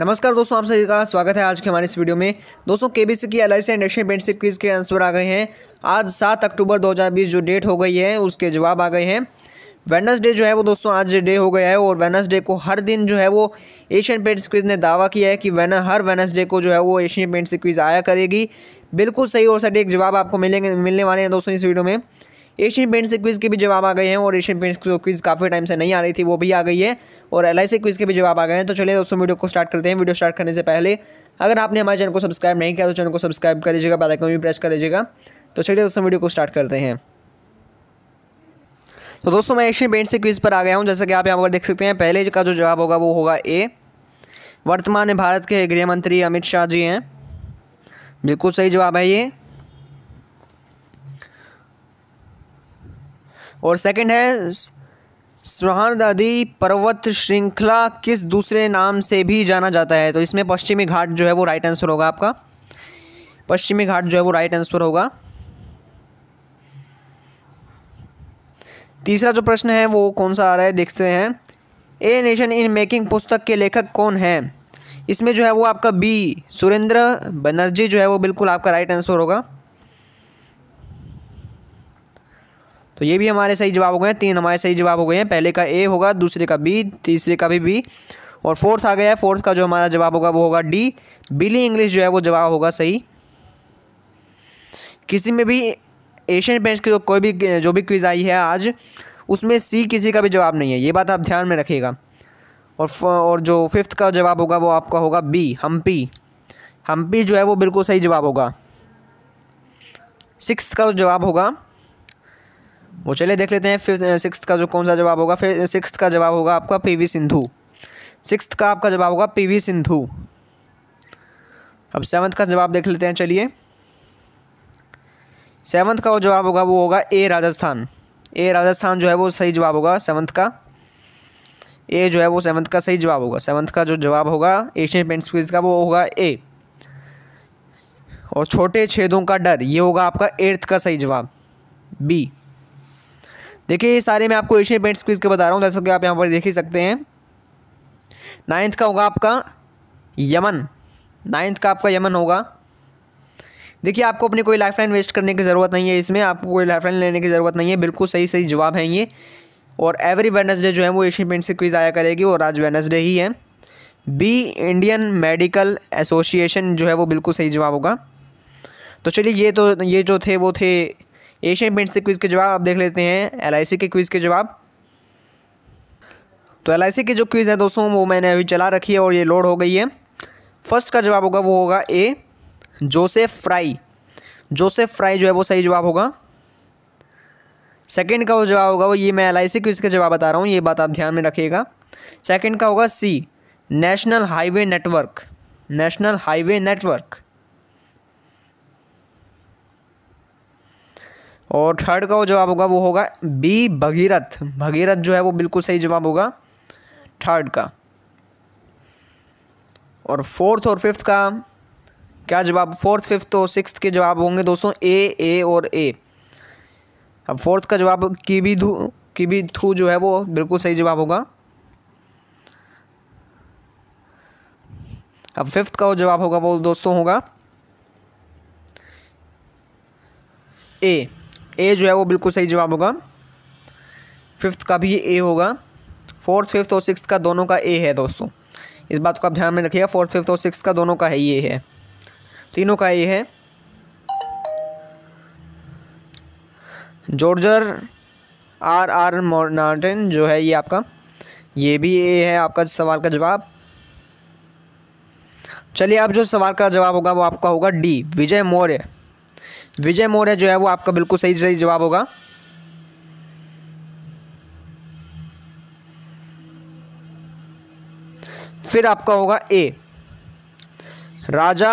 नमस्कार दोस्तों आप सभी का स्वागत है आज के हमारे इस वीडियो में दोस्तों के बी सी की L I C and Asian पेंटशिप क्विज के आंसर आ गए हैं आज सात अक्टूबर 2020 जो डेट हो गई है उसके जवाब आ गए हैं वेनसडे जो है वो दोस्तों आज डे हो गया है और वेनसडे को हर दिन जो है वो एशियन पेंट्स क्विज ने दावा किया है कि वेन हर वेनसडे को जो है वो एशियन पेंट्स क्विज आया करेगी बिल्कुल सही और सटीक जवाब आपको मिलेंगे मिलने वाले हैं दोस्तों इस वीडियो में एशियन पेंट्स से क्विज़ के भी जवाब आ गए हैं और एशियन पेंट्स जो क्विज़ काफ़ी टाइम से नहीं आ रही थी वो भी आ गई है और एल आई क्विज़ के भी जवाब आ गए हैं तो चलिए दोस्तों वीडियो को स्टार्ट करते हैं वीडियो स्टार्ट करने से पहले अगर आपने हमारे चैनल को सब्सक्राइब नहीं किया तो चैनल को सब्सक्राइब कर लीजिएगा बेलाइकन भी प्रेस कर लीजिएगा तो चलिए दोस्तों वीडियो को स्टार्ट करते हैं तो दोस्तों मैं एशियन पेंट से क्विज़ पर आ गया हूँ जैसा कि आप यहाँ पर देख सकते हैं पहले का जो जवाब होगा वो होगा ए वर्तमान भारत के गृह मंत्री अमित शाह जी हैं बिल्कुल सही जवाब है ये और सेकंड है दादी पर्वत श्रृंखला किस दूसरे नाम से भी जाना जाता है तो इसमें पश्चिमी घाट जो है वो राइट आंसर होगा आपका पश्चिमी घाट जो है वो राइट आंसर होगा तीसरा जो प्रश्न है वो कौन सा आ रहा है देखते हैं ए नेशन इन मेकिंग पुस्तक के लेखक कौन है इसमें जो है वो आपका बी सुरेंद्र बनर्जी जो है वो बिल्कुल आपका राइट आंसर होगा तो ये भी हमारे सही जवाब हो गए हैं तीन हमारे सही जवाब हो गए हैं पहले का ए होगा दूसरे का बी तीसरे का भी बी और फोर्थ आ गया है फोर्थ का जो हमारा जवाब होगा वो होगा डी बिली इंग्लिश जो है वो जवाब होगा सही किसी में भी एशियन पेंट्स की जो कोई भी जो भी क्विज़ आई है आज उसमें सी किसी का भी जवाब नहीं है ये बात आप ध्यान में रखिएगा और और जो फिफ्थ का जवाब होगा वो आपका होगा बी हम्पी हम्पी जो है वो बिल्कुल सही जवाब होगा सिक्स का जो जवाब होगा वो चलिए देख लेते हैं फिफ्थ सिक्स का जो कौन सा जवाब होगा फिर सिक्स का जवाब होगा आपका पीवी सिंधु सिक्स का आपका जवाब होगा पीवी सिंधु अब सेवन्थ का जवाब देख लेते हैं चलिए सेवन्थ का जवाब होगा वो होगा ए राजस्थान ए राजस्थान जो है वो सही जवाब होगा सेवन्थ का ए जो है वो सेवन्थ का सही जवाब होगा सेवन्थ का जो जवाब होगा एशियन पेंट्स क्विज का वो होगा ए और छोटे छेदों का डर ये होगा आपका एट्थ का सही जवाब बी देखिए ये सारे मैं आपको एशियन पेंट्स क्विज के बता रहा हूँ जैसा कि आप यहाँ पर देख ही सकते हैं नाइन्थ का होगा आपका यमन नाइन्थ का आपका यमन होगा देखिए आपको अपनी कोई लाइफ लाइन वेस्ट करने की ज़रूरत नहीं है इसमें आपको कोई लाइफ लाइन लेने की ज़रूरत नहीं है बिल्कुल सही सही जवाब हैं ये और एवरी वेनसडे जो है वो एशियन पेंट्स की क्विज़ आया करेगी और आज वेनसडे ही है बी इंडियन मेडिकल एसोसिएशन जो है वो बिल्कुल सही जवाब होगा तो चलिए ये तो ये जो थे वो थे एशियन पेंट से क्विज़ के जवाब आप देख लेते हैं एल के क्विज़ के जवाब तो एल के जो क्विज़ है दोस्तों वो मैंने अभी चला रखी है और ये लोड हो गई है फर्स्ट का जवाब होगा वो होगा A Joseph Fry Joseph Fry जो है वो सही जवाब होगा सेकंड का वो जवाब होगा वो ये मैं एल आई सी क्विज़ का जवाब बता रहा हूँ ये बात आप ध्यान में रखिएगा सेकंड का होगा C national highway network national highway network और थर्ड का जवाब होगा वो होगा बी भगीरथ भगीरथ जो है वो बिल्कुल सही जवाब होगा थर्ड का और फोर्थ और फिफ्थ का क्या जवाब फोर्थ फिफ्थ और सिक्स के जवाब होंगे दोस्तों ए ए और ए अब फोर्थ का जवाब की भी धू भी थू जो है वो बिल्कुल सही जवाब होगा अब फिफ्थ का जवाब होगा वो दोस्तों होगा ए ए जो है वो बिल्कुल सही जवाब होगा फिफ्थ का भी ए होगा फोर्थ फिफ्थ और सिक्स का दोनों का ए है दोस्तों इस बात को आप ध्यान में रखिएगा फोर्थ फिफ्थ और सिक्स का दोनों का है ये है तीनों का ये है जॉर्जर आर आर मॉर्नाटन जो है ये आपका ये भी ए है आपका सवाल का जवाब चलिए अब जो सवाल का जवाब होगा वो आपका होगा डी विजय मौर्य विजय मौर्य जो है वो आपका बिल्कुल सही सही जवाब होगा फिर आपका होगा ए राजा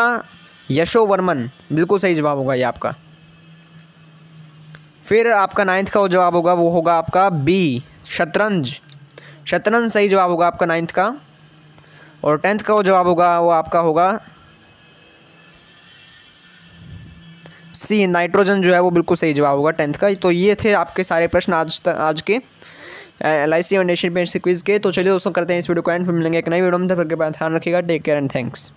यशोवर्मन बिल्कुल सही जवाब होगा ये आपका फिर आपका नाइन्थ का जवाब होगा वो होगा आपका बी शतरंज शतरंज सही जवाब होगा आपका नाइन्थ का और टेंथ का जवाब होगा वो आपका होगा सी नाइट्रोजन जो है वो बिल्कुल सही जवाब होगा टेंथ का तो ये थे आपके सारे प्रश्न आज तक आज के एल आई सी और नेशनल पेंट क्विज के तो चलिए दोस्तों करते हैं इस वीडियो को एंड फिर मिलेंगे एक नई वीडियो में तब तक ध्यान रखिएगा टेक केयर एंड थैंक्स